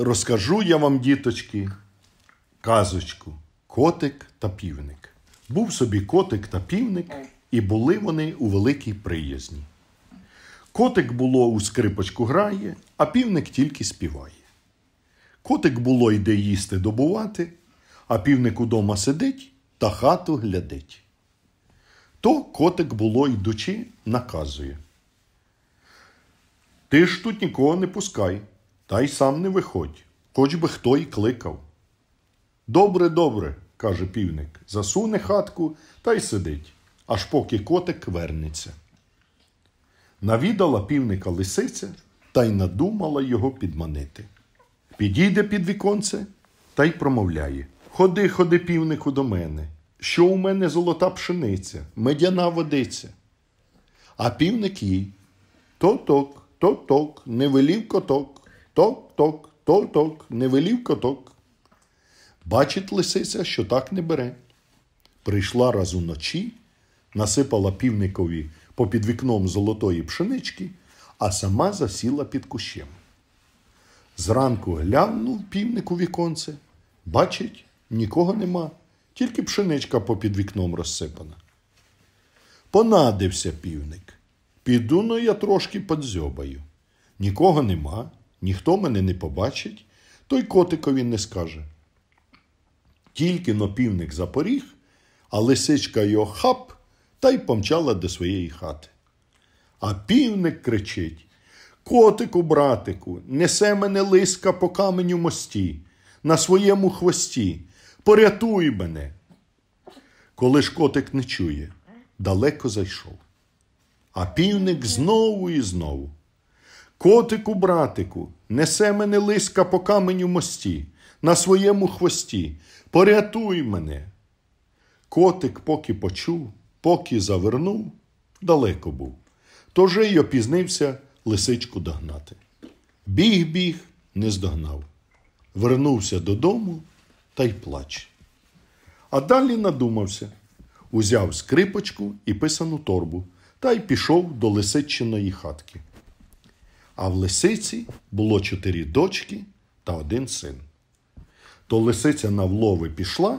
Розкажу я вам, діточки, казочку Котик та півник. Був собі котик та півник, і були вони у великій приязні. Котик, було, у скрипочку грає, а півник тільки співає. Котик було йде їсти добувати, а півник удома сидить та хату глядить. То котик, було, йдучи, наказує: Ти ж тут нікого не пускай та й сам не виходь, хоч би хто й кликав. Добре, добре, каже півник, засуне хатку та й сидить, аж поки котик вернеться. Навідала півника лисиця та й надумала його підманити. Підійде під віконце та й промовляє Ходи, ходи, півнику, до мене, що у мене золота пшениця, медяна водиця. А півник їй ток, тоток, не велів коток. Ток-ток, ток-ток, не велів коток. Бачить лисиця, що так не бере. Прийшла раз уночі, насипала півникові попід вікном золотої пшенички, а сама засіла під кущем. Зранку глянув півнику віконце, бачить, нікого нема, тільки пшеничка попід вікном розсипана. Понадився півник. Піду но я трошки подзьобаю. Нікого нема. Ніхто мене не побачить, той котикові не скаже. Тільки нопівник запоріг, а лисичка його хап та й помчала до своєї хати. А півник кричить Котику, братику, несе мене лиска по каменю мості, на своєму хвості, порятуй мене. Коли ж котик не чує, далеко зайшов. А півник знову і знову. Котику, братику, несе мене лиска по каменю мості, на своєму хвості, порятуй мене. Котик, поки почув, поки завернув, далеко був. Тоже й опізнився лисичку догнати. Біг, біг, не здогнав. Вернувся додому та й плач. А далі надумався, узяв скрипочку і писану торбу та й пішов до лисичиної хатки. А в лисиці було чотири дочки та один син. То лисиця на влови пішла,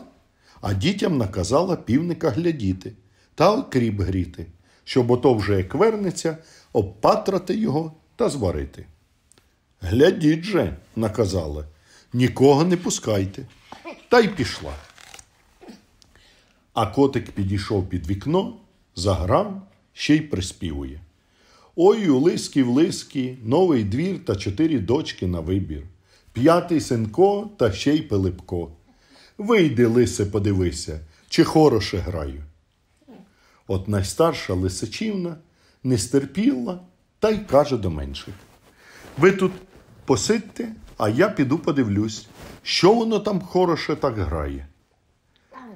а дітям наказала півника глядіти та окріп гріти, щоб ото вже як вернеться, обпатрати його та зварити. Глядіть же, наказала, нікого не пускайте. Та й пішла. А котик підійшов під вікно, заграв, ще й приспівує. Ой у лиски в лиски, новий двір та чотири дочки на вибір, п'ятий синко та ще й Пилипко. Вийди, лисе, подивися, чи хороше граю. От найстарша лисичівна не стерпіла та й каже до менших. Ви тут посидьте, а я піду подивлюсь, що воно там хороше так грає.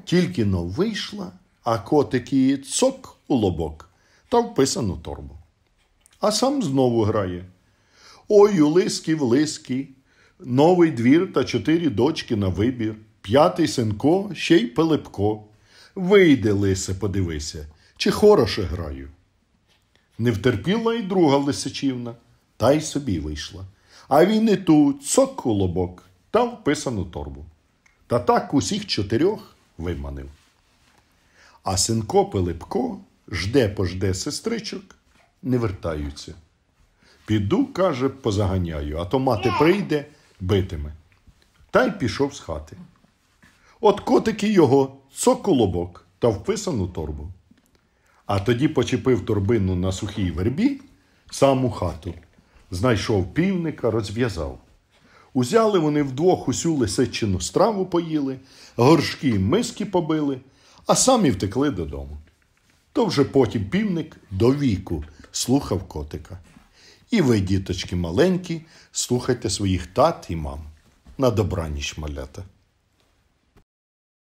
Тільки но вийшла, а котик цок у лобок та вписану торбу а сам знову грає. Ой, у лиски в лиски, новий двір та чотири дочки на вибір, п'ятий синко, ще й Пилипко. Вийде лисе, подивися, чи хороше граю. Не втерпіла й друга лисичівна, та й собі вийшла. А він і ту цок у лобок та вписану торбу. Та так усіх чотирьох виманив. А синко Пилипко жде пожде сестричок не вертаються. Піду, каже, позаганяю, а то мати прийде, битиме. Та й пішов з хати. От котики його цоколобок та вписану торбу. А тоді почепив торбину на сухій вербі, саму хату. Знайшов півника, розв'язав. Узяли вони вдвох усю лисичину страву поїли, горшки і миски побили, а самі втекли додому. То вже потім півник до віку слухав котика. І ви, діточки маленькі, слухайте своїх тат і мам. На добраніч, малята.